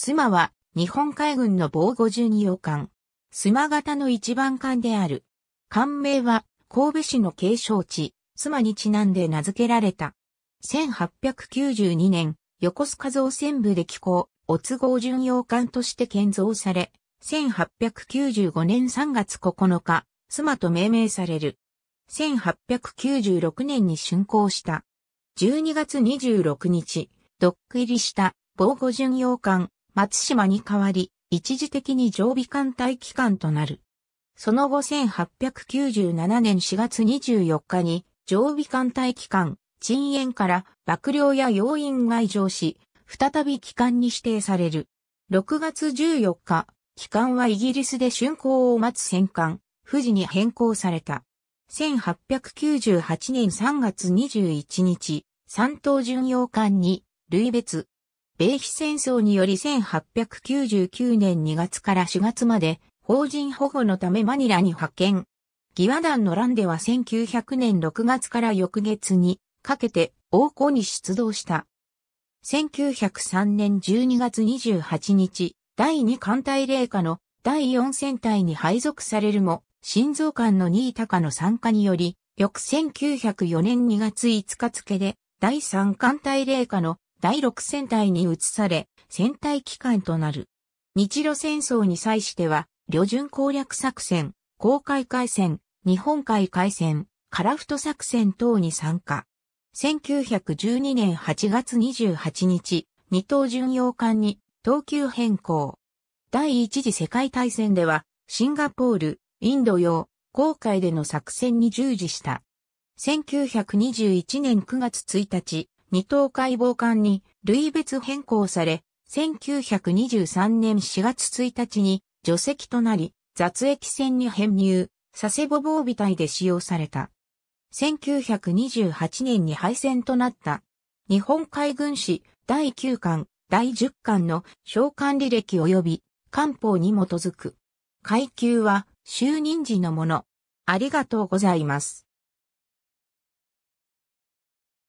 スマは日本海軍の防護巡洋艦。スマ型の一番艦である。艦名は神戸市の継承地、スマにちなんで名付けられた。1892年、横須賀造船部で寄港、お都合巡洋艦として建造され、1895年3月9日、スマと命名される。1896年に竣工した。12月26日、ドック入りした防護巡洋艦松島に代わり、一時的に常備艦隊機関となる。その後1897年4月24日に、常備艦隊機関、鎮遠から幕僚や要員が異常し、再び機関に指定される。6月14日、機関はイギリスで竣工を待つ戦艦、富士に変更された。1898年3月21日、三島巡洋艦に、類別、米非戦争により1899年2月から4月まで法人保護のためマニラに派遣。義和団の乱では1900年6月から翌月にかけて王庫に出動した。1903年12月28日、第2艦隊霊下の第4戦隊に配属されるも、心臓艦の新高の参加により、翌1904年2月5日付で、第3艦隊霊下の第6戦隊に移され、戦隊機関となる。日露戦争に際しては、旅順攻略作戦、航海海戦、日本海海戦、カラフト作戦等に参加。1912年8月28日、二等巡洋艦に等級変更。第一次世界大戦では、シンガポール、インド洋、航海での作戦に従事した。1921年9月1日、二等解剖艦に類別変更され、1923年4月1日に除籍となり、雑液船に編入、佐世保防備隊で使用された。1928年に廃船となった。日本海軍史第9巻、第10巻の召喚履歴及び官報に基づく。階級は就任時のもの。ありがとうございます。